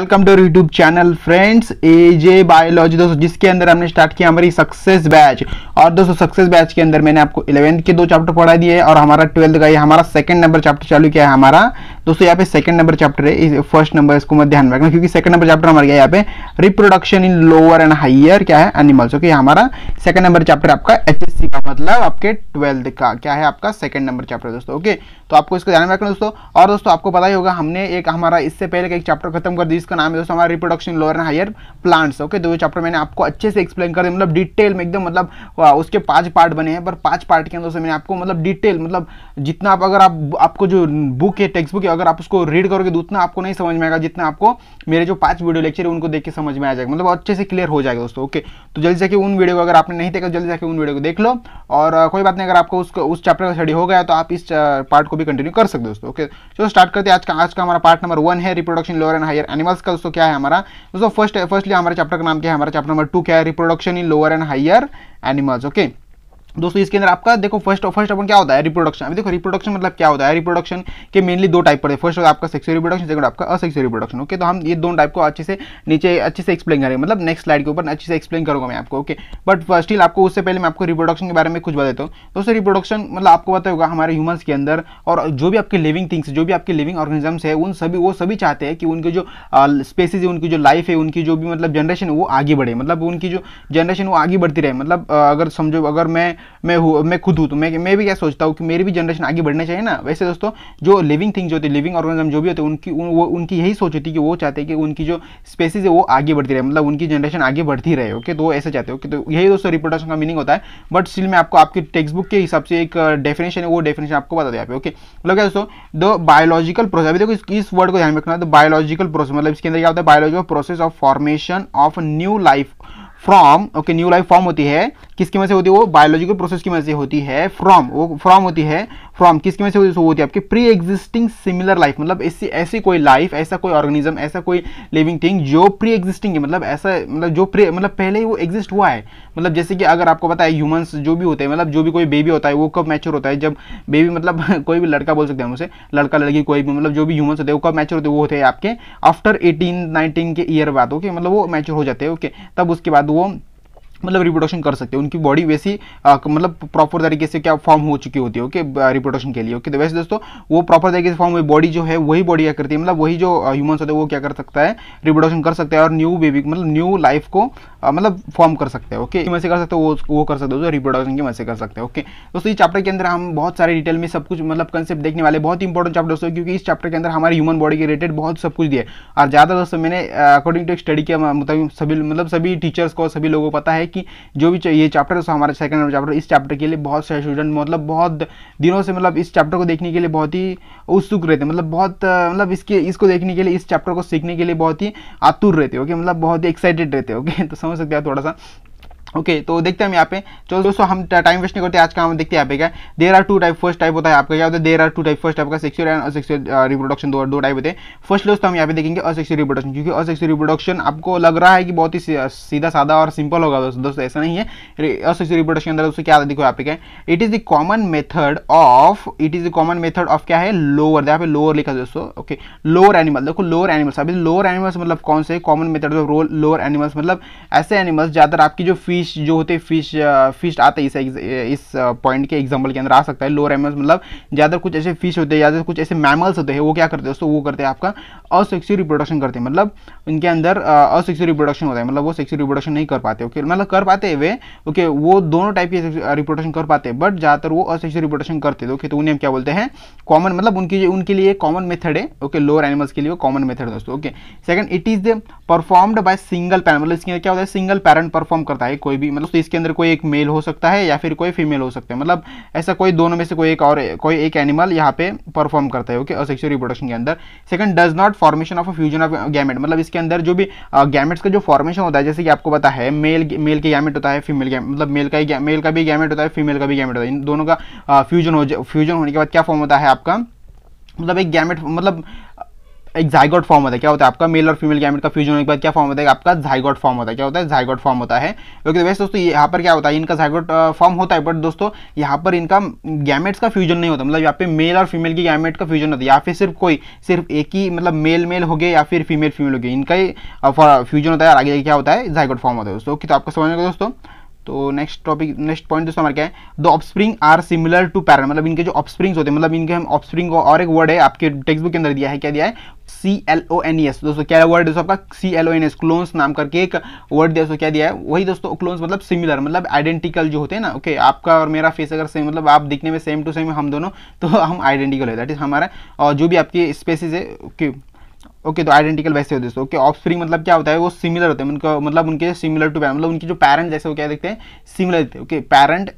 Welcome to YouTube channel friends AJ biology दोस्तों जिसके अंदर हमने स्टार्ट किया हमारी सक्सेस बैच और दोस्तों सक्सेस बैच के अंदर मैंने आपको इलेवेंथ के दो चैप्टर पढ़ा दिए और हमारा ट्वेल्थ का ये हमारा सेकंड नंबर चैप्टर चालू किया है हमारा दोस्तों यहाँ पे सेकंड नंबर चैप्टर है फर्स्ट नंबर इसको मैं ध्यान रखना क्योंकि सेकंड नंबर चैप्टर हमारे यहाँ पे reproduction in lower and higher क्या है एनिमल्स ओके हमारा सेकंड नंबर चैप्टर आपका एच का मतलब आपके ट्वेल्थ का क्या है आपका सेकंड नंबर चैप्टर दोस्तों ओके तो आपको इसको ध्यान रखना दोस्तों और दोस्तों आपको पता ही होगा हमने एक हमारा इससे पहले का एक चैप्टर खत्म कर दिया उसका नाम है दोस्तों हमारा reproduction lower and higher plants okay दो चैप्टर मैंने आपको अच्छे से एक्सप्लेन कर दिया मतलब डिटेल में एकदम मतलब उसके पाँच पार्ट बने हैं पर पाँच पार्ट के अंदर से मैंने आपको मतलब डिटेल मतलब जितना आप अगर आप आपको जो बुक है टेक्स्ट बुक है अगर आप उसको रीड करोगे तो उतना आपको नहीं समझ में आएगा जितना आपको मेरे जो पाँच वीडियो लेक्चर है उनको देख के समझ में आ जाएगा मतलब अच्छे से क्लियर हो जाएगा दोस्तों ओके तो जल्दी जाके उन वीडियो को अगर आपने नहीं देखा तो जल्दी जाके उन वीडियो को देख लो और कोई बात नहीं अगर आपको उसको उस चैप्टर का स्टडी हो गया तो आप इस पार्ट को भी कंटिन्यू कर सकते हो दोस्तों ओके चलो स्टार्ट करते हैं आज का आज का हमारा पार्ट नंबर वन है reproduction lower and higher animal animals का दोस्तों क्या है हमारा दोस्तों फर्स्ट फर्स्टली हमारे चैप्टर का नाम क्या है हमारा चैप्टर नंबर टू क्या है reproduction in lower and higher animals okay दोस्तों इसके अंदर आपका देखो फर्स्ट फर्स्ट अपन क्या होता है रिप्रोडक्शन अभी देखो रिप्रोडक्शन मतलब क्या होता है रिप्रोडक्शन के मेनली दो टाइप पड़े फर्स्ट आपका सेक्सुअल रिप्रोडक्शन सेकंड आपका असेक्सुअल रिप्रोडक्शन ओके तो हम ये दोनों टाइप को अच्छे से नीचे अच्छे से एक्सप्लेन करेंगे मतलब नेक्स्ट स्लाइड के ऊपर अच्छे से एक्सप्लेन करूँगा मैं आपको ओके बट स्टिल आपको उससे पहले मैं आपको रिप्रोडक्शन के बारे में कुछ बताता हूँ दोस्तों रिप्रोडक्शन मतलब आपको पता होगा हमारे ह्यूमन्स के अंदर और जो भी आपके लिविंग थिंग्स जो भी आपके लिविंग ऑर्गेनिजम्स है उन सभी वो सभी चाहते हैं कि उनकी जो स्पेसीज है उनकी जो लाइफ है उनकी जो भी मतलब जनरेशन वो आगे बढ़े मतलब उनकी जो जनरेशन वो आगे बढ़ती रहे मतलब अगर समझो अगर मैं मैं हूँ मैं खुद हूँ तो मैं मैं भी क्या सोचता हूँ कि मेरी भी जनरेशन आगे बढ़ना चाहिए ना वैसे दोस्तों जो लिविंग थिंग्स होती है लिविंग ऑर्गेनिज्म जो भी होते हैं उनकी वो उनकी यही सोच होती है कि वो चाहते हैं कि उनकी जो स्पेसीज है वो आगे बढ़ती रहे मतलब उनकी जनरेशन आगे बढ़ती रहे ओके तो ऐसे चाहते हो कि तो यही दोस्तों रिप्रोडक्शन का मीनिंग होता है बट स्टिल मैं आपको आपके टेक्स्ट बुक के हिसाब से एक डेफिनेशन uh, है वो डेफिनेशन आपको बता दें यहाँ ओके मतलब क्या दोस्तों द बायोलॉजिकल प्रोसेस अभी देखो इस, वर्ड को ध्यान रखना द बायोलॉजिकल प्रोसेस मतलब इसके अंदर क्या होता है biological process of formation of new life from okay new life form होती है किसकी वजह से होती है वो बायोलॉजिकल प्रोसेस की वजह से होती है फ्रॉम वो फ्रॉम होती है फ्रॉम किसकी वजह से होती है होती है आपकी प्री एग्जिस्टिंग सिमिलर लाइफ मतलब ऐसी ऐसी कोई लाइफ ऐसा कोई ऑर्गेनिज्म ऐसा कोई लिविंग थिंग जो प्री एग्जिस्टिंग है मतलब ऐसा मतलब जो प्री मतलब पहले ही वो एग्जिस्ट हुआ है मतलब जैसे कि अगर आपको पता है ह्यूमंस जो भी होते हैं मतलब जो भी कोई बेबी होता है वो कब मैच्योर होता है जब बेबी मतलब कोई भी लड़का बोल सकते हैं उसे लड़का लड़की कोई भी मतलब जो भी ह्यूमंस होते हैं वो कब मैच्योर होते हैं वो होते हैं आपके आफ्टर एटीन नाइनटीन के ईयर बाद ओके मतलब वो मैच्योर हो जाते हैं ओके तब उसके बाद वो मतलब रिप्रोडक्शन कर सकते हैं उनकी बॉडी वैसी मतलब प्रॉपर तरीके से क्या फॉर्म हो चुकी होती है ओके रिप्रोडक्शन के लिए ओके तो वैसे दोस्तों वो प्रॉपर तरीके से फॉर्म हुई बॉडी जो है वही बॉडी क्या करती है मतलब वही जो ह्यूमन्स होते हैं वो क्या कर सकता है रिप्रोडक्शन कर सकता है और न्यू बेबी मतलब न्यू लाइफ को मतलब फॉर्म कर सकते हैं ओके वैसे कर सकते हो वो वो कर सकते हो रिप्रोडक्शन के वैसे कर सकते हैं ओके दोस्तों इस चैप्टर के अंदर हम बहुत सारे डिटेल में सब कुछ मतलब कंसेप्ट देखने वाले बहुत इंपॉर्टेंट चैप्टर दोस्तों क्योंकि इस चैप्टर के अंदर हमारे ह्यूमन बॉडी के रिलेटेड बहुत सब कुछ दिया और ज़्यादा दोस्तों मैंने अकॉर्डिंग टू स्टडी के मुताबिक सभी मतलब सभी टीचर्स को सभी लोगों को पता है कि जो भी ये चैप्टर था हमारा सेकंड नंबर चैप्टर इस चैप्टर के लिए बहुत सारे स्टूडेंट मतलब बहुत दिनों से मतलब इस चैप्टर को देखने के लिए बहुत ही उत्सुक रहते मतलब बहुत मतलब इसके इसको देखने के लिए इस चैप्टर को सीखने के लिए बहुत ही आतुर रहते ओके मतलब बहुत ही एक्साइटेड रहते ओके तो समझ सकते हैं थोड़ा सा ओके okay, तो देखते हैं हम यहाँ पे चलो दोस्तों हम टाइम वेस्ट नहीं करते आज का हम देखते हैं यहाँ पे क्या there are two type first type होता है आपका क्या होता है there are two type first type का सेक्सुअल एंड असेक्सुअल रिप्रोडक्शन दो दो टाइप होते हैं फर्स्ट दोस्तों हम यहाँ पे देखेंगे असेक्सुअल रिप्रोडक्शन क्योंकि असेक्सुअल रिप्रोडक्शन आपको लग रहा है कि बहुत ही सीधा साधा और सिंपल होगा दोस्तों दोस्तों ऐसा नहीं है असेक्सुअल रिप्रोडक्शन के अंदर दोस्तों क्या देखो यहाँ पे क्या it is the common method of it is the common method of क्या है लोअर यहाँ पे लोअर लिखा दोस्तों ओके लोअर एनिमल देखो लोअर एनिमल्स अभी लोअर एनिमल्स मतलब कौन से common method of lower animals मतलब ऐसे एनिमल्स ज़्यादातर आपकी जो फी फिश जो होते फिश फिश आते इस इस पॉइंट के एग्जाम्पल के अंदर आ सकता है लोअर एमल्स मतलब ज़्यादातर कुछ ऐसे फिश होते हैं ज़्यादातर कुछ ऐसे मैमल्स होते हैं वो क्या करते हैं दोस्तों वो करते हैं आपका असेक्सुअल रिप्रोडक्शन करते हैं मतलब उनके अंदर असेक्सुअल रिप्रोडक्शन होता है मतलब वो सेक्सुअल रिप्रोडक्शन नहीं कर पाते ओके मतलब कर पाते हैं वे ओके वो दोनों टाइप के रिप्रोडक्शन कर पाते हैं बट ज़्यादातर वो असेक्सुअल रिप्रोडक्शन करते हैं ओके तो उन्हें हम क्या बोलते हैं कॉमन मतलब उनकी उनके लिए कॉमन मेथड है ओके लोअर एनिमल्स के लिए कॉमन मेथड दोस्तों okay second it is the performed by single parent मतलब इसके क्या होता है सिंगल पैरेंट परफॉर्म करता है एक कोई भी मतलब तो इसके अंदर कोई एक मेल हो सकता है या फिर कोई फीमेल हो सकता है मतलब ऐसा कोई दोनों में से कोई एक और कोई एक एनिमल यहाँ पे परफॉर्म करता है ओके असेक्सुअल रिप्रोडक्शन के अंदर second does not formation of a fusion of gamete मतलब इसके अंदर जो भी गैमेट्स का जो फॉर्मेशन होता है जैसे कि आपको पता है मेल मेल के गैमेट होता है फीमेल गैमेट मतलब मेल का ही मेल का भी गैमेट होता है फीमेल का भी गैमेट होता है इन दोनों का फ्यूजन हो फ्यूजन होने के बाद क्या फॉर्म होता है आपका मतलब एक गैमेट मतलब एक जाइगोट फॉर्म होता है क्या होता है आपका मेल और फीमेल गैमेट का फ्यूजन होने के बाद क्या फॉर्म होता है आपका जाइगोट फॉर्म होता है क्या होता है जाइगोट फॉर्म होता है ओके तो वैसे दोस्तों यहाँ पर क्या होता है इनका जाइगोट फॉर्म होता है बट दोस्तों यहाँ पर इनका गैमेट्स का फ्यूजन नहीं होता मतलब यहाँ पे मेल और फीमेल की गैमेट का फ्यूजन होता है या फिर सिर्फ कोई सिर्फ एक ही मतलब मेल मेल हो गए या फिर फीमेल फीमेल हो गए इनका ही फ्यूजन होता है और आगे क्या होता है जाइगोट फॉर्म होता है दोस्तों ओके तो आपको समझ में दोस्तों तो नेक्स्ट टॉपिक नेक्स्ट पॉइंट दोस्तों हमारे क्या है the offspring are similar to parent मतलब इनके जो ऑफस्प्रिंग्स होते हैं मतलब इनके हम ऑफस्प्रिंग और एक वर्ड है आपके टेक्स्ट बुक के अंदर दिया है क्या दिया है C L O N E S दोस्तों क्या वर्ड है आपका C L O N S clones नाम करके एक वर्ड दोस्तों क्या दिया है वही दोस्तों क्लोन्स मतलब सिमिलर मतलब आइडेंटिकल जो होते हैं ना ओके आपका और मेरा फेस अगर सेम मतलब आप दिखने में सेम टू सेम हम दोनों तो हम आइडेंटिकल है दैट इज हमारा और जो भी आपकी स्पेसिस है ओके ओके तो आइडेंटिकल वैसे होते हैं तो ओके ऑफ मतलब क्या होता है वो सिमिलर होते हैं उनका मतलब उनके सिमिलर टू मतलब उनके जो पेरेंट जैसे वो क्या देखते हैं सिमिलर देखते हैं okay parent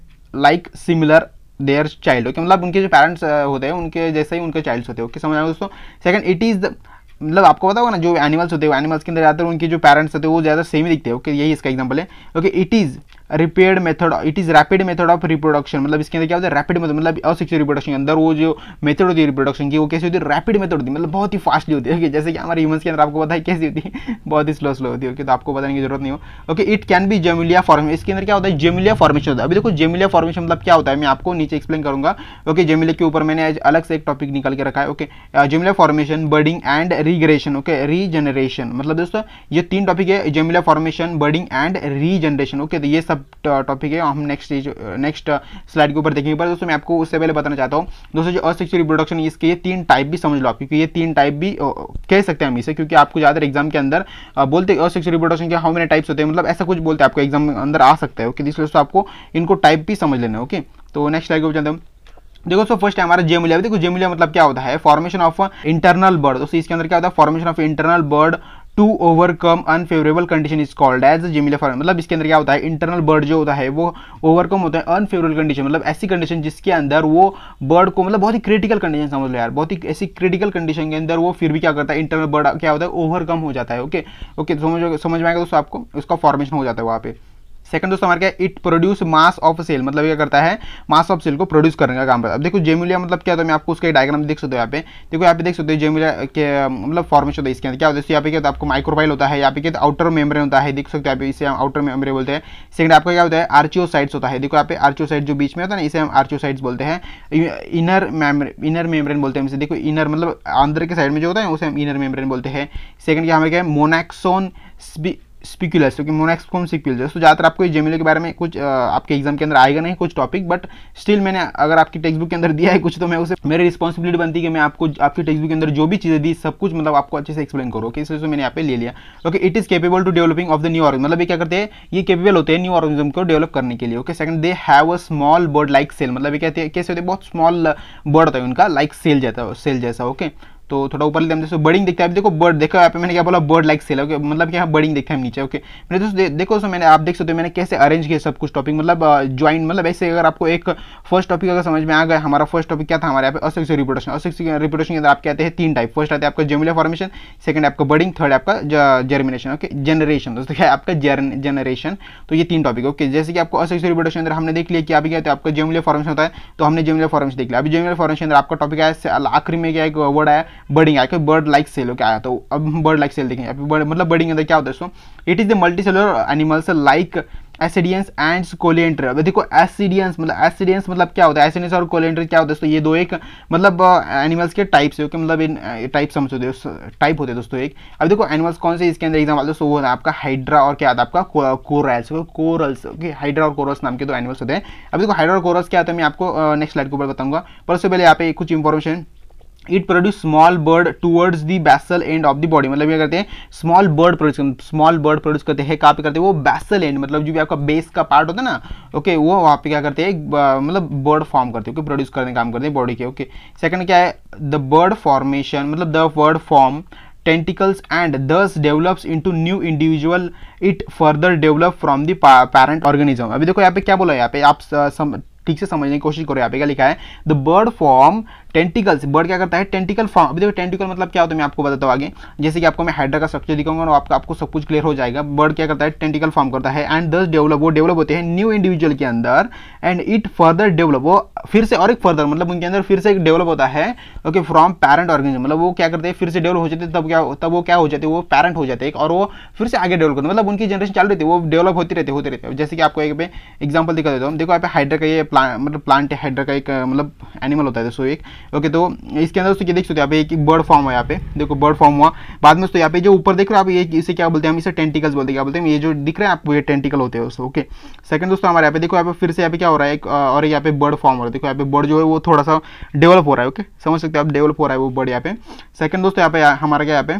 like similar their child okay मतलब उनके जो पेरेंट्स होते हैं उनके जैसे ही उनके चाइल्ड्स होते हैं ओके समझ आए दोस्तों सेकंड इट इज़ मतलब आपको पता होगा ना जो एनिमल्स होते हैं एनिमल्स के अंदर ज़्यादातर उनके जो पेरेंट्स होते हैं वो ज़्यादा सेम ही दिखते हैं ओके यही इसका एग्जाम्पल है okay it is repaired method it is rapid method of reproduction मतलब इसके अंदर क्या होता है रैपिड मेथड मतलब अशिक्षित रिप्रोडक्शन के अंदर वो जो मेथड होती है रिप्रोडक्शन की वो कैसी होती है रैपिड मेथड होती है मतलब बहुत ही फास्टली होती है ओके जैसे कि हमारे ह्यूमन्स के अंदर आपको पता है कैसी होती है बहुत ही स्लो स्लो होती है ओके तो आपको बताने की जरूरत नहीं हो okay it can be gemmule formation इसके अंदर क्या होता है जेमुलिया फॉर्मेशन होता है अभी देखो जेमिलिया फॉर्मेशन मतलब क्या होता है मैं आपको नीचे एक्सप्लेन करूंगा ओके जेमिलिया के ऊपर मैंने अलग से एक टॉपिक निकाल के रखा है okay gemmule formation budding and regression okay regeneration मतलब दोस्तों ये तीन टॉपिक है gemmule formation budding and regeneration okay तो ये सब टॉपिक uh, है हम नेक्स्ट नेक्स्ट स्लाइड के ऊपर देखेंगे पर दोस्तों मैं आपको उससे पहले बताना चाहता हूँ दोस्तों जो असेक्चुअल रिप्रोडक्शन इसके ये तीन टाइप भी समझ लो आप क्योंकि ये तीन टाइप भी uh, कह सकते हैं हम इसे क्योंकि आपको ज़्यादातर एग्जाम के अंदर uh, बोलते असेक्चुअल रिप्रोडक्शन के हाउ मेनी टाइप्स होते हैं मतलब ऐसा कुछ बोलते हैं आपको एग्जाम में अंदर आ सकता है ओके इसलिए दोस्तों आपको इनको टाइप भी समझ लेना ओके तो नेक्स्ट स्लाइड के ऊपर चलते हैं देखो सो फर्स्ट है हमारा जेमुलिया देखो जेमुलिया मतलब क्या होता है फॉर्मेशन ऑफ इंटरनल बर्ड दोस्तों इसके अंदर क्या होता है formation of internal bud to overcome unfavourable condition is called as gemmule for मतलब इसके अंदर क्या होता है इंटरनल बर्ड जो होता है वो ओवरकम होता है अनफेवरेबल कंडीशन मतलब ऐसी कंडीशन जिसके अंदर वो बर्ड को मतलब बहुत ही क्रिटिकल कंडीशन समझ लो यार बहुत ही ऐसी क्रिटिकल कंडीशन के अंदर वो फिर भी क्या करता है इंटरनल बर्ड क्या होता है ओवरकम हो जाता है ओके ओके समझ समझ में आएगा दोस्तों आपको उसका फॉर्मेशन हो जाता है वहाँ पर सेकंड दोस्तों हमारे क्या it produce mass of cell मतलब क्या करता है मास ऑफ सेल को प्रोड्यूस करने का काम करता है अब देखो जेमुलिया मतलब क्या होता है तो मैं आपको उसके डायग्राम देख सकते हो यहाँ पे देखो यहाँ पे देख सकते हो जेमुलिया के मतलब फॉर्मेशन होता है इसके अंदर क्या होता है यहाँ पे क्या आपको माइक्रोफाइल होता है यहाँ पे क्या आउटर मेम्ब्रेन होता है देख सकते हो यहाँ इसे हम आउटर मेम्ब्रेन बोलते हैं सेकंड आपका क्या होता है आर्चियोसाइट्स होता है देखो यहाँ पे आर्चियोसाइट जो बीच में होता है ना इसे हम आर्चियोसाइट्स बोलते हैं इनर मेम्ब्रेन इनर मेमरेन बोलते हैं इसे देखो इनर मतलब अंदर के साइड में जो होता है उसे हम इनर मेमरेन बोलते हैं सेकंड क्या हमारे क्या है मोनैक्सोन स्पीक्यूलर क्योंकि मोनोएक्सकॉम सिक्यूलर तो ज़्यादातर आपको जेमिलो के बारे में कुछ आपके एग्जाम के अंदर आएगा नहीं कुछ टॉपिक बट स्टिल मैंने अगर आपकी टेक्स बुक के अंदर दिया है कुछ तो मैं उसे मेरी रिस्पॉन्सिबिलिटी बनती है कि मैं आपको आपकी टेक्स बुक के अंदर जो भी चीज़ें दी सब कुछ मतलब आपको अच्छे से एक्सप्लेन करो ओके इसलिए मैंने यहाँ पे ले लिया okay it is capable to developing of the new organ मतलब ये क्या करते हैं ये केपेबल होते हैं न्यू ऑर्गेनिज्म को डेवलप करने के लिए okay second they have a small bud like cell मतलब ये कहते हैं कैसे होते हैं बहुत स्मॉल बर्ड होता है उनका लाइक सेल जैसा सेल जैसा ओके okay? तो थोड़ा ऊपर लेते हैं दोस्तों बर्डिंग देखते हैं अब देखो बर्ड देखो यहाँ पे मैंने क्या बोला बर्ड लाइक सेल ओके मतलब कि यहाँ बर्डिंग दिखता है नीचे ओके मेरे दोस्तों दे, देखो दोस्तों मैंने आप देख सकते हो मैंने कैसे अरेंज किया सब कुछ टॉपिक मतलब ज्वाइन uh, मतलब ऐसे अगर आपको एक फर्स्ट टॉपिक अगर समझ में आ गया हमारा फर्स्ट टॉपिक क्या था हमारे यहाँ पे असेक्स रिपोर्टेशन असेक्स रिपोर्टेशन के अंदर आपके आते हैं तीन टाइप फर्स्ट आते हैं आपका जेमुला फॉर्मेशन सेकंड आपका बर्डिंग थर्ड आपका जर्मिनेशन ओके जनरेशन दोस्तों क्या आपका जनरेशन तो ये तीन टॉपिक ओके जैसे कि आपको असेक्स रिपोर्टेशन अंदर हमने देख लिया कि अभी क्या आपका जेमुला फॉर्मेशन होता है तो हमने जेमुला फॉर्मेशन देख लिया अभी जेमुला फॉर्मेशन अंदर आपका टॉपिक आया आखिरी में क्या एक वर्ड आया बर्डिंग आया कोई बर्ड लाइक सेल होकर आया तो अब हम बर्ड लाइक सेल देखेंगे बर्ड मतलब बर्डिंग के अंदर क्या होता है दोस्तों it is the multicellular animals like ascidians and coelenterate अब देखो एसिडियंस मतलब एसिडियंस मतलब क्या होता है एसिडियंस और कोलेंटर क्या होता है दोस्तों ये दो एक मतलब एनिमल्स के टाइप्स है ओके मतलब इन टाइप समझो होते टाइप होते हैं दोस्तों एक अब देखो एनिमल्स कौन से इसके अंदर एग्जाम्पल दोस्तों वो होता है आपका हाइड्रा और क्या आता है आपका कोरल्स कोरल्स ओके हाइड्रा और कोरल्स नाम के दो एनिमल्स होते हैं अब देखो हाइड्रा और कोरल्स क्या होता है मैं आपको नेक्स्ट स्लाइड के ऊपर बताऊंगा पर उससे पहले यहाँ पे कुछ information it produce small bud towards the basal end of the body मतलब ये करते हैं small bud produce small bud produce करते हैं कहाँ पे करते हैं वो बैसल एंड मतलब जो भी आपका बेस का पार्ट होता है ना ओके वो वहाँ पे क्या करते हैं मतलब बर्ड फॉर्म करते हैं ओके प्रोड्यूस करने काम करते हैं बॉडी के ओके सेकंड क्या है द बर्ड फॉर्मेशन मतलब the bud form tentacles and thus develops into new individual it further develop from the parent organism अभी देखो यहाँ पे क्या बोला यहाँ पे आप ठीक से समझने की कोशिश करो यहाँ पे क्या लिखा है the bud form tentacles bud क्या करता है टेंटिकल फॉर्म अभी देखो टेंटिकल मतलब क्या होता है मैं आपको बताता हूँ आगे जैसे कि आपको मैं हाइड्रा का स्ट्रक्चर दिखाऊंगा और आपका आपको सब कुछ क्लियर हो जाएगा बर्ड क्या करता है टेंटिकल फॉर्म करता है एंड दस डेवलप वो डेवलप होते हैं न्यू इंडिविजुअल के अंदर एंड इट फर्दर डेवलप वो फिर से और एक फर्दर मतलब उनके अंदर फिर से एक डेवलप होता है ओके फ्रॉम पेरेंट ऑर्गेनिज्म मतलब वो क्या करते हैं फिर से डेवलप हो जाते तब क्या तब वो क्या हो जाते वो पेरेंट हो जाते हैं और वो फिर से आगे डेवलप करते मतलब उनकी जनरेशन चालू रहती है वो डेवलप होती रहती होते रहते जैसे कि आपको एक एग्जाम्पल दिखा देता हूँ देखो आप हाइड्रा का ये प्लांट मतलब प्लांट है हाइड्रा का एक मतलब एनिमल होता है सो एक ओके तो इसके अंदर दोस्तों ये देख सकते हो यहाँ पे एक बर्ड फॉर्म है यहाँ पे देखो बर्ड फॉर्म हुआ बाद में दोस्तों यहाँ पे जो ऊपर देख रहे हो आप ये इसे क्या बोलते हैं हम इसे टेंटिकल्स बोलते हैं क्या बोलते हैं ये जो दिख रहे हैं आपको ये टेंटिकल होते हैं दोस्तों ओके सेकंड दोस्तों हमारे यहाँ पे देखो यहाँ पे फिर से यहाँ पे क्या हो रहा है और यहाँ पे बर्ड फॉर्म हो रहा है देखो यहाँ पे बर्ड जो है वो थोड़ा सा डेवलप हो रहा है ओके समझ सकते हो आप डेवलप हो रहा है वो बर्ड यहाँ पे सेकंड दोस्तों यहाँ पे हमारा क्या यहाँ पे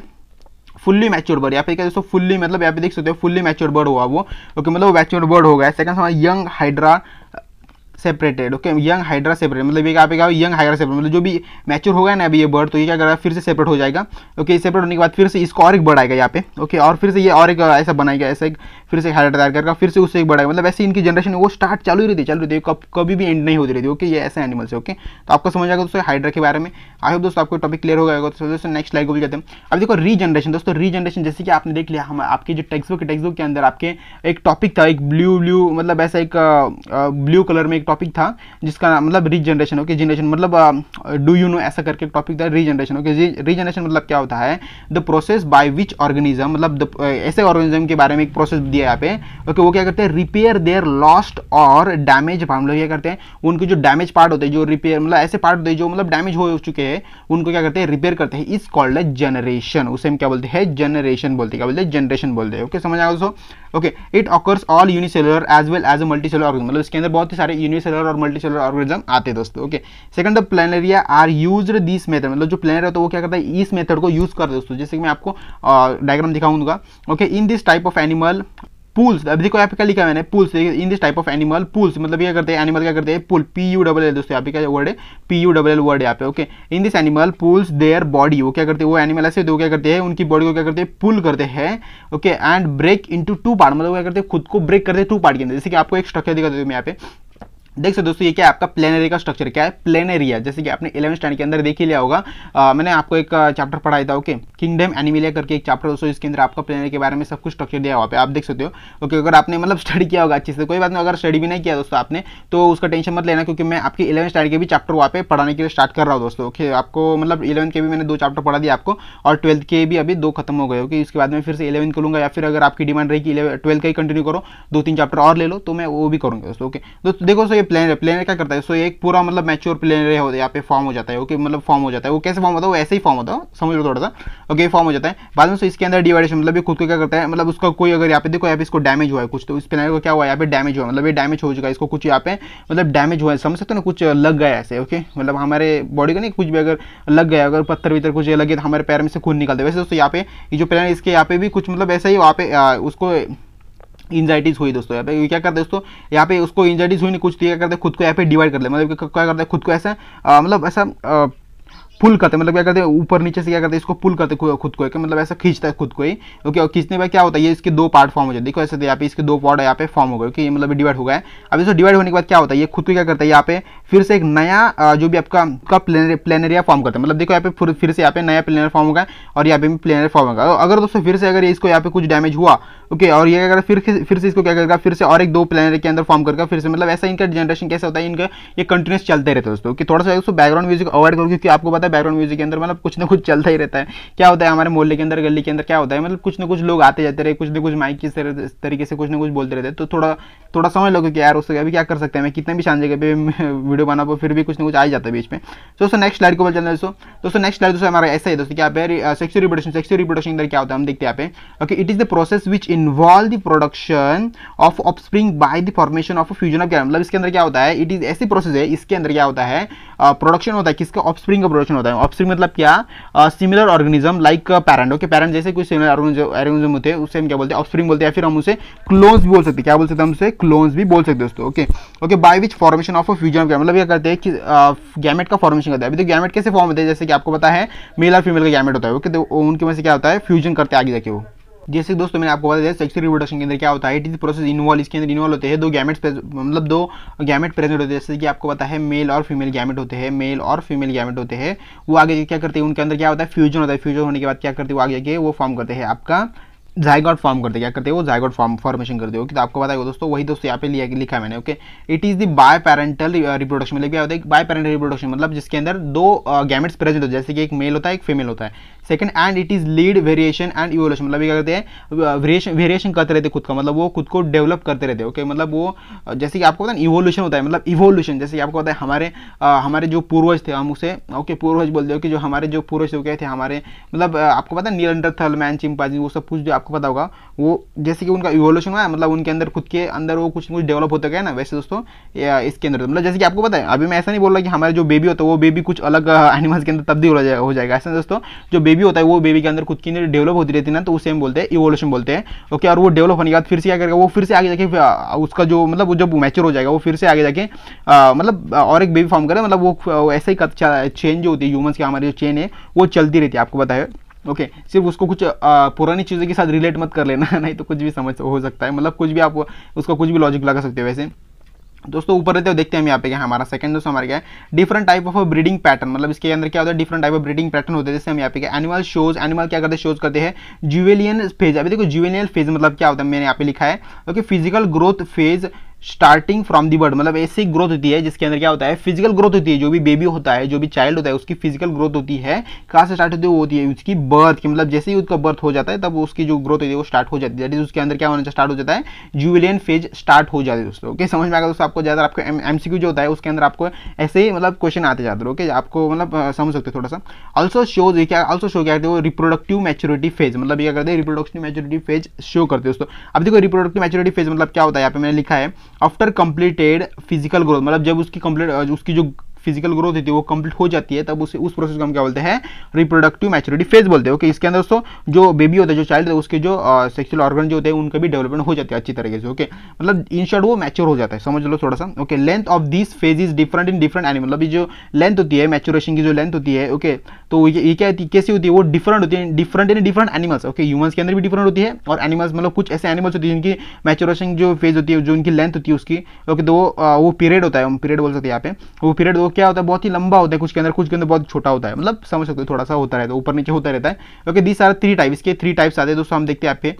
फुल्ली मैच्योर बर्ड यहाँ पे क्या दोस्तों फुल्ली मतलब यहाँ पे देख सकते हो फुल्ली मैच्योर बर्ड हुआ वो ओके मतलब मैच्योर बर्ड हो गया सेकंड हमारा young hydra separated okay young hydra separate मतलब ये क्या पे यंग हाइड्रा सेपरेट मतलब जो भी मैच्योर होगा ना अभी ये बर्ड तो ये क्या करेगा फिर से सेपरेट हो जाएगा ओके सेपरेट होने के बाद फिर से इसको और एक बर्ड आएगा यहाँ पे ओके और फिर से ये और एक ऐसा बनाएगा ऐसा एक फिर से हार्ट अटैक करेगा फिर से उससे एक बढ़ेगा मतलब वैसे इनकी जनरेशन वो स्टार्ट चालू ही रहती है चालू रहती है कब कभी भी एंड नहीं होती रहती ओके ये ऐसे एनिमल से ओके तो आपको समझ आएगा दोस्तों हाइड्रा के बारे में आई होप दोस्तों आपको टॉपिक क्लियर हो गया तो दोस्तों नेक्स्ट लाइक भी जाते हैं अब देखो रीजनरेशन दोस्तों रीजनरेशन जैसे कि आपने देख लिया हम आपके जो टेक्स्ट बुक टेक्स बुक के अंदर आपके एक टॉपिक था एक ब्लू ब्लू मतलब ऐसा एक ब्लू कलर में एक टॉपिक था जिसका मतलब रीजनरेशन ओके जनरेशन मतलब डू यू नो ऐसा करके एक टॉपिक था रीजनरेशन ओके रीजनरेशन मतलब क्या होता है the process by which organism मतलब ऐसे ऑर्गेनिज्म के बारे में एक प्रोसेस दिया है यहाँ पे ओके वो क्या करते हैं रिपेयर देयर लॉस्ट और डैमेज पार्ट मतलब क्या करते हैं उनके जो डैमेज पार्ट होते हैं जो रिपेयर मतलब ऐसे पार्ट होते हैं जो मतलब डैमेज हो चुके हैं उनको क्या करते हैं रिपेयर करते हैं इस कॉल्ड है जनरेशन उसे हम क्या बोलते हैं जनरेशन बोलते क्या बोलते हैं जनरेशन बोलते हैं ओके समझ आएगा दोस्तों okay it occurs all unicellular as well as a multicellular मतलब इसके अंदर बहुत ही सारे यूनिसेलर और मल्टी सेलर ऑर्गेनिज्म आते हैं दोस्तों okay second the planaria are use this method मतलब जो प्लानर होता है वो क्या करता है इस मेथड को यूज कर दोस्तों जैसे कि मैं आपको डायग्राम दिखाऊंगा okay in this type of animal pulls अभी देखो यहाँ पे क्या लिखा मैंने pulls in this type of animal pulls मतलब क्या करते हैं एनिमल क्या करते हैं pull P U double L दोस्तों यहाँ पे क्या वर्ड है P U double L word यहाँ पे okay in this animal pulls their body वो क्या करते हैं वो एनिमल ऐसे दो क्या करते हैं उनकी बॉडी को क्या करते हैं पुल करते हैं okay and break into two part मतलब क्या करते हैं खुद को ब्रेक करते हैं टू पार्ट के अंदर जैसे कि आपको एक स्ट्रक्चर दिखा देते हैं यहाँ पे देख सकते दोस्तों ये क्या आपका प्लेन एरिया का स्ट्रक्चर क्या है प्लेन एरिया जैसे कि आपने इलेवन स्टैंड के अंदर देख ही लिया होगा आ, मैंने आपको एक चैप्टर पढ़ाया था ओके किंगडम एनिमिलिया करके एक चैप्टर दोस्तों इसके अंदर आपका प्लेन एरिया के बारे में सब कुछ स्ट्रक्चर दिया हुआ पे आप देख सकते हो ओके अगर आपने मतलब स्टडी किया होगा अच्छे से कोई बात नहीं अगर स्टडी भी नहीं किया दोस्तों आपने तो उसका टेंशन मत लेना क्योंकि मैं आपके इलेवन स्टैंड के भी चैप्टर वहाँ पे पढ़ाने के लिए स्टार्ट कर रहा हूँ दोस्तों ओके आपको मतलब इलेवन के भी मैंने दो चैप्टर पढ़ा दिया आपको और ट्वेल्थ के भी अभी दो खत्म हो गए ओके इसके बाद में फिर से इलेवन करूँगा या फिर अगर आपकी डिमांड रही कि ट्वेल्थ का ही कंटिन्यू करो दो तीन चैप्टर और ले लो तो मैं वो भी करूँगा दोस्तों ओके दोस्तों देखो पे प्लेनर प्लेनर क्या करता है सो एक पूरा मतलब मैच्योर प्लेनर हो यहाँ पे फॉर्म हो जाता है ओके मतलब फॉर्म हो जाता है वो कैसे फॉर्म होता है वो ऐसे ही फॉर्म होता है समझ लो थोड़ा सा ओके फॉर्म हो जाता है बाद में सो इसके अंदर डिवाइडेशन मतलब खुद को क्या करता है मतलब उसका कोई अगर यहाँ पे देखो यहाँ पे इसको डैमेज हुआ है कुछ तो इस प्लेनर को क्या हुआ यहाँ पे डैमेज हुआ मतलब ये डैमेज हो चुका है इसको कुछ यहाँ पे मतलब डैमेज हुआ है समझ सकते हो ना कुछ लग गया ऐसे ओके मतलब हमारे बॉडी का नहीं कुछ भी अगर लग गया अगर पत्थर वितर कुछ लगे तो हमारे पैर में से खून निकलते वैसे दोस्तों यहाँ पे जो प्लेनर इसके यहाँ पे भी कुछ मतलब ऐसा ही वहाँ पे उसको इंजाइटीज हुई दोस्तों यहाँ पे क्या करते हैं दोस्तों यहाँ पे उसको इंजाइटीज हुई नहीं कुछ तो क्या करते खुद को यहाँ पे डिवाइड कर ले मतलब क्या करते हैं खुद को ऐसा मतलब ऐसा पुल करते मतलब क्या करते हैं ऊपर नीचे से क्या करते हैं इसको पुल करते खुद को मतलब ऐसा खींचता है खुद को ही ओके और खींचने पर क्या होता है ये इसके दो पार्ट फॉर्म हो जाते देखो ऐसे तो यहाँ पे इसके दो पार्ट यहाँ पे फॉर्म हो गए ये मतलब डिवाइड हो गया अब इसको डिवाइड होने के बाद क्या होता है ये खुद को क्या करता है यहाँ पे फिर से एक नया जो भी आपका का प्लेनरिया फॉर्म करता है मतलब देखो यहाँ पे फिर से यहाँ पे नया प्लेनर फॉर्म होगा और यहाँ पे भी प्लेनर फॉर्म होगा अगर दोस्तों फिर से अगर इसको यहाँ पे कुछ डैमेज हुआ ओके और ये अगर फिर फिर से इसको क्या करेगा फिर से और एक दो प्लेनर के अंदर फॉर्म करके फिर से मतलब ऐसा इनका जनरेशन कैसे होता है इनका ये कंटिन्यूस चलते रहते हैं दोस्तों कि थोड़ा सा बैकग्राउंड म्यूजिक अवॉइड करो क्योंकि आपको पता है बैकग्राउंड म्यूजिक के अंदर मतलब कुछ ना कुछ चलता ही रहता है क्या होता है हमारे मोहल्ले के अंदर गली के अंदर क्या होता है मतलब कुछ ना कुछ लोग आते जाते रहे कुछ ना कुछ माइक किस तरीके से कुछ ना कुछ बोलते रहते तो थोड़ा थोड़ा समझ लो कि यार उस अभी क्या कर सकते हैं मैं कितने भी शान जगह पे वीडियो बना पाऊँ फिर भी कुछ ना कुछ आ जाता है बीच में तो दोस्तों नेक्स्ट स्लाइड को बोल चलना दोस्तों दोस्तों नेक्स्ट स्लाइड दोस्तों हमारा ऐसा है दोस्तों क्या पे सेक्सुअल रिप्रोडक्शन सेक्सुअल रिप्रोडक्शन अंदर क्या होता है हम देखते हैं यहाँ पे okay it is the process which involve the production of offspring by the formation of fusion of मतलब इसके अंदर क्या होता है इट इज ऐसी प्रोसेस है इसके अंदर क्या होता है प्रोडक्शन होता है किसका ऑफस्प्रिंग का प्रोडक्शन क्वेश्चन होता है ऑप्सिक मतलब क्या similar organism like parent okay parent जैसे कोई सिमिलर ऑर्गेनिज्म होते हैं उससे हम क्या बोलते हैं ऑफ्स्प्रिंग बोलते हैं फिर हम उसे क्लोन्स भी बोल सकते हैं क्या बोल सकते हैं हम उसे क्लोन्स भी बोल सकते दोस्तों okay okay by which formation of fusion of मतलब यह करते हैं कि गैमेट का फॉर्मेशन करता है अभी तो गैमेट कैसे फॉर्म होते हैं जैसे कि आपको पता है मेल और फीमेल का गैमेट होता है ओके तो उनके में से क्या होता है फ्यूजन करते आगे जाके वो जैसे दोस्तों मैंने आपको बता दिया सेक्सुअल रिप्रोडक्शन के अंदर क्या होता है इट इज प्रोसेस इन्वॉल्व इसके अंदर इन्वॉल्व होते हैं दो गैमेट मतलब दो गैमेट प्रेजेंट होते हैं जैसे कि आपको पता है मेल और फीमेल गैमेट होते हैं मेल और फीमेल गैमेट होते हैं वो आगे क्या करते हैं उनके अंदर क्या होता है फ्यूजन होता है फ्यूजन होने के बाद क्या करते हैं वो आगे के वो फॉर्म करते हैं आपका जायगॉड फॉर्म करते क्या करते हैं वो जायगॉड फॉर्म फॉर्मेशन करते हो तो कि आपको पता है दोस्तों वही दोस्तों यहाँ पे लिया लिखा मैंने okay it is the biparental reproduction मतलब क्या होता है बाय पैरेंटल रिप्रोडक्शन मतलब जिसके अंदर दो गैमेट्स uh, प्रेजेंट होते हैं जैसे कि एक मेल होता है एक फीमेल होता है second and it is lead variation and evolution मतलब ये क्या करते हैं वेरिएशन वेरिएशन करते रहते खुद का मतलब वो खुद को डेवलप करते रहते ओके मतलब वो जैसे कि आपको पता है इवोल्यूशन होता है मतलब इवोल्यूशन जैसे कि आपको पता है हमारे आ, हमारे जो पूर्वज थे हम उसे ओके पूर्वज बोलते हो कि जो हमारे जो पूर्वज हो गए थे हमारे मतलब आपको पता है नीलंडर थल मैन चिम्पाजी वो सब कुछ जो आपको पता होगा वो जैसे कि उनका इवोल्यूशन हुआ है मतलब उनके अंदर खुद के अंदर वो कुछ कुछ डेवलप होता गया ना वैसे दोस्तों इसके अंदर मतलब जैसे कि आपको पता है अभी मैं ऐसा नहीं बोल रहा कि हमारे जो बेबी होता है वो बेबी कुछ अलग एनिमल्स के अंदर तब्दील हो जाएगा ऐसा दोस्तों जो बेबी होता है वो बेबी के अंदर खुद की डेवलप होती रहती है ना तो उसे हम बोलते हैं इवोल्यूशन बोलते हैं ओके और वो डेवलप होने के बाद फिर से क्या करेगा वो फिर से आगे जाके उसका जो मतलब वो जब मैच्योर हो जाएगा वो फिर से आगे जाके मतलब और एक बेबी फॉर्म करे मतलब वो ऐसे ही चेन जो होती है ह्यूमन्स की हमारी जो चेन है वो चलती रहती है आपको बताया ओके okay, सिर्फ उसको कुछ आ, पुरानी चीज़ों के साथ रिलेट मत कर लेना नहीं तो कुछ भी समझ हो सकता है मतलब कुछ भी आप उसका कुछ भी लॉजिक लगा सकते हो वैसे दोस्तों ऊपर रहते हो देखते हैं हम यहाँ पे क्या हमारा सेकंड दोस्तों हमारे क्या है different type of breeding pattern मतलब इसके अंदर क्या होता है different type of breeding pattern होते हैं जैसे हम यहाँ पे क्या एनिमल शोज एनिमल क्या करते हैं शोज करते हैं जुवेलियन फेज अभी देखो जुवेलियन फेज मतलब क्या होता है मैंने यहाँ पे लिखा है okay physical growth phase starting from the birth मतलब ऐसी ग्रोथ होती है जिसके अंदर क्या होता है फिजिकल ग्रोथ होती है जो भी बेबी होता है जो भी चाइल्ड होता है उसकी फिजिकल ग्रोथ होती है कहाँ से स्टार्ट होती है वो होती है उसकी बर्थ की मतलब जैसे ही उसका बर्थ हो जाता है तब उसकी जो ग्रोथ होती है वो स्टार्ट हो जाती है दैट इज उसके अंदर क्या होना स्टार्ट हो जाता है जुविलियन फेज स्टार्ट हो जाती है दोस्तों ओके समझ में आएगा दोस्तों आपको ज़्यादा आपको एम जो होता है उसके अंदर आपको ऐसे ही मतलब क्वेश्चन आते जाते हैं ओके आपको मतलब समझ सकते हो थोड़ा सा ऑल्सो शो ये क्या ऑल्सो शो क्या करते हैं वो रिप्रोडक्टिव मैच्योरिटी फेज मतलब ये क्या करते हैं रिप्रोडक्टिव मैच्योरिटी फेज शो करते हैं दोस्तों अब देखो रिप्रोडक्टिव मैच्योरिटी फेज मतलब क्या होता है यहाँ पे मैंने लिखा है आफ्टर कंप्लीटेड फिजिकल ग्रोथ मतलब जब उसकी कंप्लीट उसकी जो फिजिकल ग्रोथ होती है वो कंप्लीट हो जाती है तब उसे उस प्रोसेस को हम क्या बोलते हैं रिप्रोडक्टिव मैच्योरिटी फेज बोलते हैं ओके इसके अंदर दोस्तों जो बेबी होता है जो चाइल्ड है उसके जो सेक्सुअल ऑर्गन जो होते हैं उनका भी डेवलपमेंट हो जाती है अच्छी तरीके से ओके मतलब इन शॉर्ट वो मैच्योर हो जाता है समझ लो थोड़ा सा okay length of this phase is different in different animal मतलब जो लेंथ होती है मैच्योरेशन की जो लेंथ होती है ओके तो ये क्या कैसी होती है वो डिफरेंट होती है different in different animals okay humans के अंदर भी डिफरेंट होती है और एनिमल्स मतलब कुछ ऐसे एनिमल्स होती है जिनकी मैच्योरेशन जो फेज होती है जो उनकी लेंथ होती है उसकी ओके तो वो पीरियड होता है हम पीरियड बोल सकते हैं यहाँ पे वो पीरियड वो क्या होता है बहुत ही लंबा होता है कुछ के अंदर कुछ के अंदर बहुत छोटा होता है मतलब समझ सकते हो थोड़ा सा होता रहता है ऊपर नीचे होता रहता है okay this are three type इसके थ्री टाइप्स आते हैं दोस्तों हम देखते हैं आपके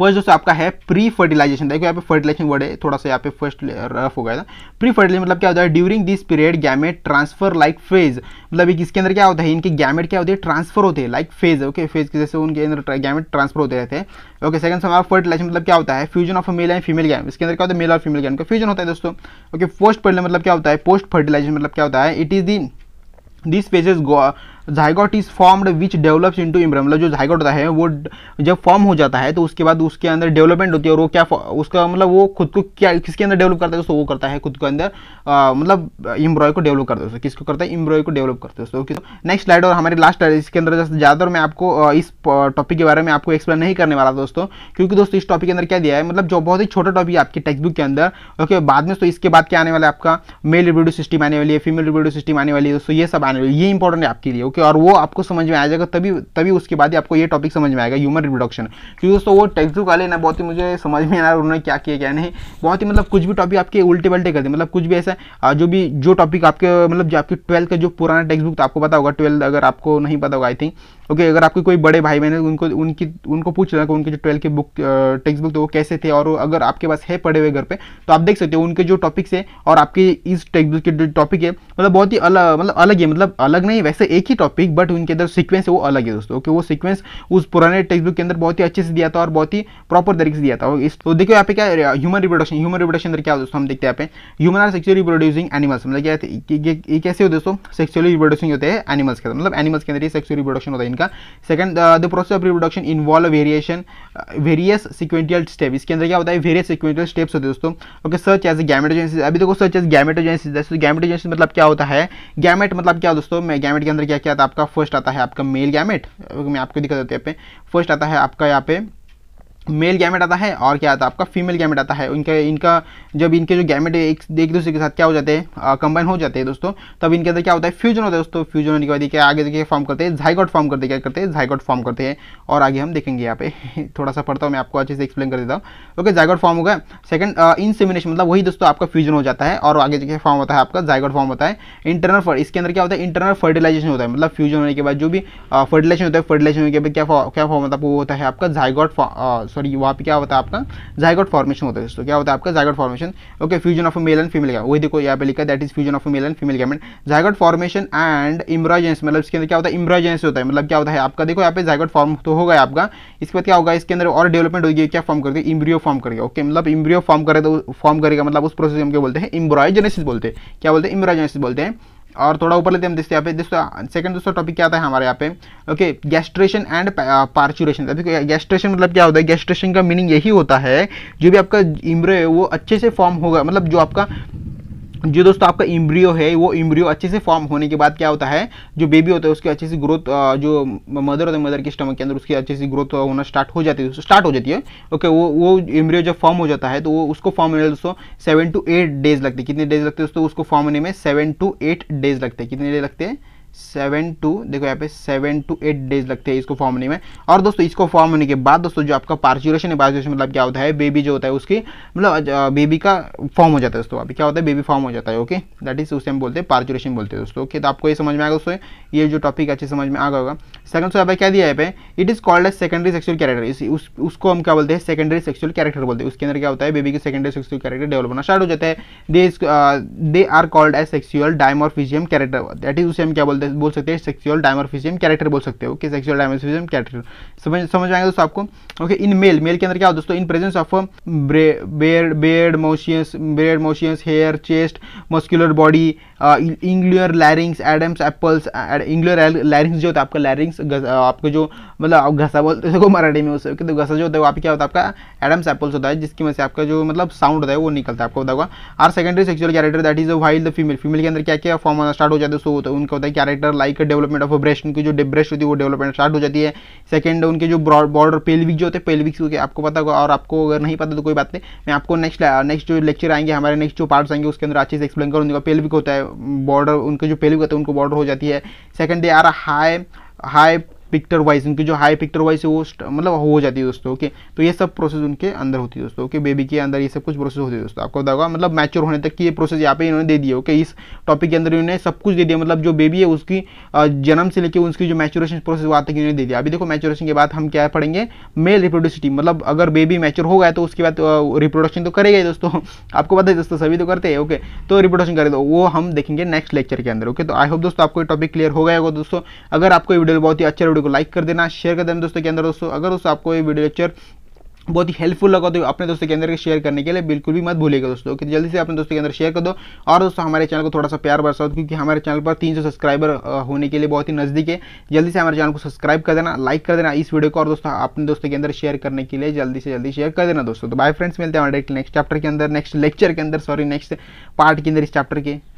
फर्स्ट दोस्तों आपका है प्री फर्टिलाइजेशन देखो यहाँ पे फर्टिलाइजेशन वर्ड है थोड़ा सा यहाँ पे फर्स्ट रफ हो गया था प्री फर्टिलाइजेशन मतलब क्या होता है during this period gamete transfer like phase मतलब, मतलब इसके अंदर क्या होता है इनके गैमेट क्या होते हैं ट्रांसफर होते हैं लाइक फेज ओके फेज की जैसे उनके अंदर गैमेट ट्रांसफर होते रहते हैं ओके सेकंड हमारा फर्टिलाइजेशन मतलब क्या होता है fusion of male and female gamete इसके अंदर क्या होता है मेल और फीमेल गैम का फ्यूजन होता है दोस्तों ओके पोस्ट फर्टिलाइजेशन मतलब क्या होता है पोस्ट फर्टिलाइजेशन मतलब क्या होता है it is in this phases zygote is formed which develops into embryo मतलब जो जायगोट है वो जब फॉर्म हो जाता है तो उसके बाद उसके अंदर डेवलपमेंट होती है और वो क्या उसका मतलब वो खुद को क्या किसके अंदर डेवलप करता है दोस्तों वो करता है खुद के अंदर मतलब इम्ब्रॉय को डेवलप करता है दोस्तों किसको करता है इम्ब्रॉय को डेवलप करता है दोस्तों ओके नेक्स्ट तो स्लाइड और हमारी लास्ट स्लाइड इसके अंदर ज़्यादातर मैं आपको इस टॉपिक के बारे में आपको एक्सप्लेन नहीं करने वाला दोस्तों क्योंकि दोस्तों इस टॉपिक के अंदर क्या दिया है मतलब जो बहुत ही छोटा टॉपिक है आपकी टेक्स्ट बुक के अंदर ओके बाद में तो इसके बाद क्या आने वाला है आपका मेल रिप्रोड्यू सिस्टम आने वाली है फीमेल रिप्रोड्यू सिस्टम आने वाली है दोस्तों ये सब आने वाली है ये इंपॉर्टेंट है आपके लिए ओके ओके और वो आपको समझ में आ जाएगा तभी तभी उसके बाद ही आपको ये टॉपिक समझ में आएगा ह्यूमन रिप्रोडक्शन क्योंकि दोस्तों वो टेक्स्ट बुक वाले ना बहुत ही मुझे समझ में आया उन्होंने क्या किया क्या नहीं बहुत ही मतलब कुछ भी टॉपिक आपके उल्टे पल्टे करते मतलब कुछ भी ऐसा जो भी जो टॉपिक आपके मतलब जो आपकी ट्वेल्थ का जो पुराना टेक्स्ट बुक था आपको पता होगा ट्वेल्थ अगर आपको नहीं पता होगा आई थिंक ओके अगर आपके कोई बड़े भाई बहन है उनको उनकी उनको पूछ रहा कि उनके जो ट्वेल्थ के बुक टेक्स्ट बुक थे तो वो कैसे थे और अगर आपके पास है पड़े हुए घर पर तो आप देख सकते हो उनके जो टॉपिक्स है और आपके इस टेक्स्ट बुक के जो टॉपिक है मतलब बहुत ही अलग मतलब अलग है मतलब अलग नहीं वैसे एक ही टॉपिक बट उनके अंदर सिक्वेंस है वो अलग है दोस्तों ओके वो सिक्वेंस उस पुराने टेक्स्ट बुक के अंदर बहुत ही अच्छे से दिया था और बहुत ही प्रॉपर तरीके से दिया था इस तो देखो यहाँ पे क्या ह्यूमन रिप्रोडक्शन ह्यूमन रिप्रोडक्शन अंदर क्या दोस्तों हम देखते हैं यहाँ पे human are sexually reproducing animals मतलब क्या ये कैसे हो दोस्तों सेक्चुअली रिप्रोड्यूसिंग होते हैं एनिमल्स के अंदर मतलब एनिमल्स के अंदर ही सेक्चुअली रिप्रोडक्शन होता है second the process of reproduction involve variation various sequential step इसके अंदर क्या होता है वेरियस सिक्वेंटियल स्टेप्स होते हैं दोस्तों ओके सर्च एज गैमेटोजेंसिस अभी देखो सर्च एज गैमेटोजेंसिस दोस्तों गैमेटोजेंसिस मतलब क्या होता है गैमेट मतलब क्या दोस्तों मैं गैमेट के अंदर क्या क्या आता है आपका फर्स्ट आता है आपका मेल गैमेट मैं आपको दिखा देते हैं फर्स्ट आता है आपका यहाँ पे मेल गैमेट आता है और क्या आता है आपका फीमेल गैमेट आता है इनके इनका जब इनके जो गैमेट एक एक दूसरे के साथ क्या हो जाते हैं कंबाइन हो जाते हैं दोस्तों तब इनके अंदर क्या होता है फ्यूजन होता है दोस्तों फ्यूजन होने के बाद क्या आगे देखिए फॉर्म करते हैं झाइकॉट फॉर्म करते क्या करते हैं झाइकॉट फॉर्म करते हैं और आगे हम देखेंगे यहाँ पे थोड़ा सा पढ़ता हूँ मैं आपको अच्छे से एक्सप्लेन कर देता हूँ ओके जाइगॉट फॉर्म होगा सेकंड इनसेमिनेशन मतलब वही दोस्तों आपका फ्यूजन हो जाता है और आगे देखिए फॉर्म होता है आपका जाइगॉट फॉर्म होता है इंटरनल इसके अंदर क्या होता है इंटरनल फर्टिलाइजेशन होता है मतलब फ्यूजन होने के बाद जो भी फर्टिलाइजेशन होता है फर्टिलाइजेशन होने के बाद क्या क्या फॉर्म होता है वो होता है आपका जाइगॉट सॉरी वहाँ पे क्या होता है आपका जायगोट फॉर्मेशन होता है दोस्तों क्या होता है आपका zygote formation okay fusion of male and female gamete वही देखो यहाँ पे लिखा है that is fusion of male and female gamete zygote formation and embryogenesis मतलब इसके अंदर क्या होता है इम्ब्राजेंस होता है मतलब क्या होता है आपका देखो यहाँ पे जायगोट फॉर्म तो होगा आपका इसके बाद क्या होगा इसके अंदर और डेवलपमेंट होगी क्या फॉर्म करके इम्ब्रियो फॉर्म करेगा ओके मतलब इम्ब्रियो फॉर्म करे तो फॉर्म करेगा मतलब उस प्रोसेस हम क्या बोलते हैं इम्ब्रायोजेनेसिस बोलते हैं क्या बोलते हैं इम्ब्रायोजेनेसिस बोलते हैं और थोड़ा ऊपर लेते हैं हम दोस्तों यहाँ पे दोस्तों सेकंड दोस्तों टॉपिक क्या आता है हमारे यहाँ पे ओके गैस्ट्रेशन एंड पार्चुरेशन अभी गैस्ट्रेशन मतलब क्या होता है गैस्ट्रेशन का मीनिंग यही होता है जो भी आपका इम्ब्रो है वो अच्छे से फॉर्म होगा मतलब जो आपका जो दोस्तों आपका इम्ब्रियो है वो इम्ब्रियो अच्छे से फॉर्म होने के बाद क्या होता है जो बेबी होता है उसकी अच्छे से ग्रोथ जो मदर होता है मदर के स्टमक के अंदर उसकी अच्छे से ग्रोथ होना स्टार्ट हो जाती है स्टार्ट हो जाती है ओके वो वो इम्ब्रियो जब फॉर्म हो जाता है तो वो उसको फॉर्म होने दोस्तों सेवन टू एट डेज लगते हैं कितने डेज लगते हैं दोस्तों उसको फॉर्म होने में सेवन टू एट डेज लगते हैं कितने डेज लगते हैं सेवन टू देखो यहाँ पे सेवन टू एट डेज लगते हैं इसको फॉर्म होने में और दोस्तों इसको फॉर्म होने के बाद दोस्तों जो आपका पार्चुरेशन है पार्चुरेशन मतलब क्या होता है बेबी जो होता है उसकी मतलब बेबी का फॉर्म हो जाता है दोस्तों अभी क्या होता है बेबी फॉर्म हो जाता है ओके दैट इज उसे हम बोलते हैं पार्चुरेशन बोलते हैं दोस्तों ओके तो आपको ये समझ में आएगा दोस्तों ये जो टॉपिक अच्छे समझ में आ गया होगा सेकंड सवाल भाई क्या दिया है पे it is called as secondary sexual character इस उस, उसको हम क्या बोलते हैं सेकेंडरी सेक्सुअल कैरेक्टर बोलते हैं उसके अंदर क्या होता है बेबी के सेकेंडरी सेक्सुअल कैरेक्टर डेवलप होना स्टार्ट हो जाता है they is they are called as sexual dimorphism character that is उसे हम क्या बोलते हैं बोल सकते हैं सेक्सुअल डायमोफिजियम कैरेक्टर बोल सकते हो ओके सेक्सुअल डायमोफिजियम कैरेक्टर समझ समझ आएंगे दोस्तों आपको ओके इन मेल मेल के अंदर क्या है दोस्तों in presence of bed बेर्ड मोशियस bed मोशियस hair chest muscular body इंग्लियर लैरिंग्स Adams apples इंग्लियर लैरिंग्स जो होता है आपका लैरिंग्स uh, आपको जो मतलब आप घसा बोलते हो मराठी में उसके तो घसा जो होता है आप क्या होता है आपका एडम्स एप्पल्स होता है जिसकी वजह से आपका जो मतलब साउंड होता है वो निकलता है आपको होगा are secondary sexual character that is while the female female के अंदर क्या क्या फॉर्म होना स्टार्ट हो जाता है सो होता है उनका होता है character like development of breast उनकी जो ब्रेस्ट होती है वो डेवलपमेंट स्टार्ट हो जाती है सेकेंड उनके जो ब्रॉड बॉर्डर पेलविक जो होते हैं पेलविक्स आपको पता होगा और आपको अगर नहीं पता तो कोई बात नहीं मैं आपको नेक्स्ट नेक्स्ट uh, जो लेक्चर आएंगे हमारे नेक्स्ट जो पार्ट्स आएंगे उसके अंदर अच्छे से एक्सप्लेन करूँगा पेलविक होता है बॉर्डर उनके जो पहलू कहते हैं उनको बॉर्डर हो जाती है second they are high high pitched voice उनकी जो हाई पिक्टर वाइज है वो मतलब हो जाती है दोस्तों ओके तो ये सब प्रोसेस उनके अंदर होती है दोस्तों ओके बेबी के अंदर ये सब कुछ प्रोसेस होती है दोस्तों आपको बताओ मतलब मैच्योर होने तक की ये प्रोसेस यहाँ पे इन्होंने दे दिया ओके इस टॉपिक के अंदर इन्होंने सब कुछ दे दिया मतलब जो बेबी है उसकी जन्म से लेकर उसकी जो मैचुरेशन प्रोसेस वहाँ तक इन्होंने दे दिया अभी देखो मैचुरेशन के बाद हम क्या पढ़ेंगे मेल रिप्रोड्यूसिटी मतलब अगर बेबी मैच्योर हो गया तो उसके बाद रिप्रोडक्शन तो करेगा ही दोस्तों आपको पता है दोस्तों सभी तो करते हैं ओके तो रिप्रोडक्शन करे तो वो हम देखेंगे नेक्स्ट लेक्चर के अंदर ओके तो आई होप दोस्तों आपको टॉपिक क्लियर हो गया होगा दोस्तों अगर आपको वीडियो बहुत ही अच्छा वीडियो को लाइक कर देना शेयर कर देना दोस्तों के अंदर दोस्तों अगर दोस्तों आपको ये वीडियो लेक्चर बहुत ही हेल्पफुल लगा तो अपने दोस्तों के अंदर शेयर करने के लिए बिल्कुल भी मत भूलिएगा दोस्तों कि जल्दी से अपने दोस्तों के अंदर शेयर कर दो और दोस्तों हमारे चैनल को थोड़ा सा प्यार बरसाओ क्योंकि हमारे चैनल पर 300 सब्सक्राइबर होने के लिए बहुत ही नज़दीक है जल्दी से हमारे चैनल को सब्सक्राइब कर देना लाइक कर देना इस वीडियो को और दोस्तों अपने दोस्तों के अंदर शेयर करने के लिए जल्दी से जल्दी शेयर कर देना दोस्तों तो बाय फ्रेंड्स मिलते हैं हमारे नेक्स्ट चैप्टर के अंदर नेक्स्ट लेक्चर के अंदर सॉरी नेक्स्ट पार्ट के अंदर इस चैप्टर के